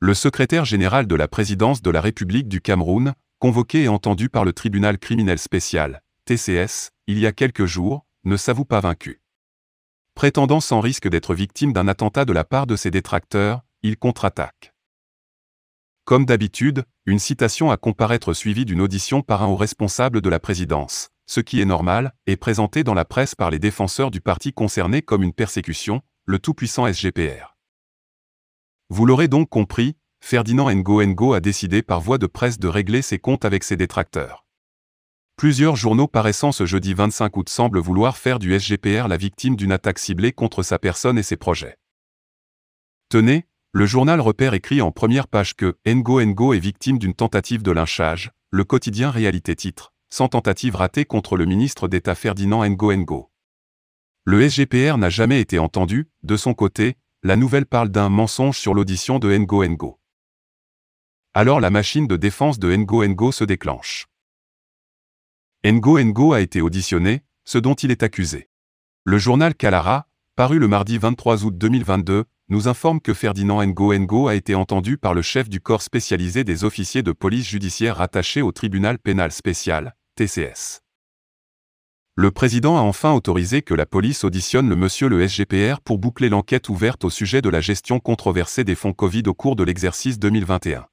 Le secrétaire général de la présidence de la République du Cameroun, convoqué et entendu par le tribunal criminel spécial, TCS, il y a quelques jours, ne s'avoue pas vaincu. Prétendant sans risque d'être victime d'un attentat de la part de ses détracteurs, il contre-attaque. Comme d'habitude, une citation à comparaître suivie d'une audition par un haut responsable de la présidence, ce qui est normal, est présentée dans la presse par les défenseurs du parti concerné comme une persécution, le tout-puissant SGPR. Vous l'aurez donc compris, Ferdinand Ngo a décidé par voie de presse de régler ses comptes avec ses détracteurs. Plusieurs journaux paraissant ce jeudi 25 août semblent vouloir faire du SGPR la victime d'une attaque ciblée contre sa personne et ses projets. Tenez, le journal Repère écrit en première page que Ngo est victime d'une tentative de lynchage, le quotidien Réalité titre, sans tentative ratée contre le ministre d'État Ferdinand Ngo. Le SGPR n'a jamais été entendu, de son côté, la nouvelle parle d'un mensonge sur l'audition de Ngo Ngo. Alors la machine de défense de Ngo Ngo se déclenche. Ngo Ngo a été auditionné, ce dont il est accusé. Le journal Kalara, paru le mardi 23 août 2022, nous informe que Ferdinand Ngo Ngo a été entendu par le chef du corps spécialisé des officiers de police judiciaire rattaché au tribunal pénal spécial, TCS. Le président a enfin autorisé que la police auditionne le monsieur le SGPR pour boucler l'enquête ouverte au sujet de la gestion controversée des fonds Covid au cours de l'exercice 2021.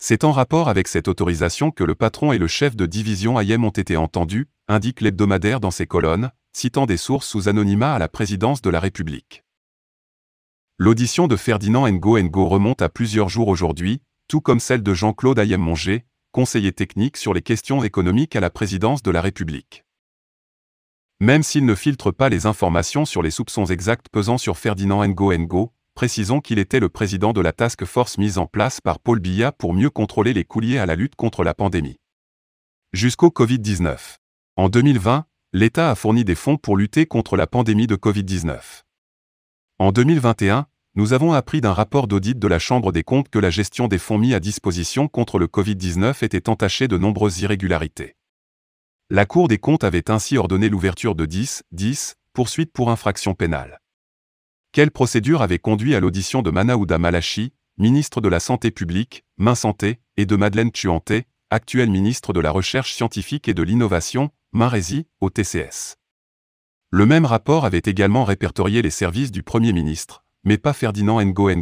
C'est en rapport avec cette autorisation que le patron et le chef de division Ayem ont été entendus, indique l'hebdomadaire dans ses colonnes, citant des sources sous anonymat à la présidence de la République. L'audition de Ferdinand Ngo Ngo remonte à plusieurs jours aujourd'hui, tout comme celle de Jean-Claude Ayem Monger, conseiller technique sur les questions économiques à la présidence de la République. Même s'il ne filtre pas les informations sur les soupçons exacts pesant sur Ferdinand Ngo Ngo, précisons qu'il était le président de la task force mise en place par Paul Biya pour mieux contrôler les couliers à la lutte contre la pandémie. Jusqu'au Covid-19. En 2020, l'État a fourni des fonds pour lutter contre la pandémie de Covid-19. En 2021, nous avons appris d'un rapport d'audit de la Chambre des comptes que la gestion des fonds mis à disposition contre le Covid-19 était entachée de nombreuses irrégularités. La Cour des comptes avait ainsi ordonné l'ouverture de 10, 10 poursuites pour infraction pénale. Quelle procédure avait conduit à l'audition de Manaouda Malachi, ministre de la Santé publique, Main Santé, et de Madeleine chuanté, actuelle ministre de la Recherche scientifique et de l'Innovation, Marési, au TCS. Le même rapport avait également répertorié les services du Premier ministre, mais pas Ferdinand Ngo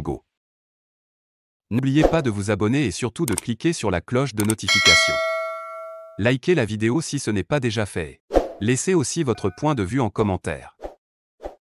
N'oubliez pas de vous abonner et surtout de cliquer sur la cloche de notification. Likez la vidéo si ce n'est pas déjà fait. Laissez aussi votre point de vue en commentaire.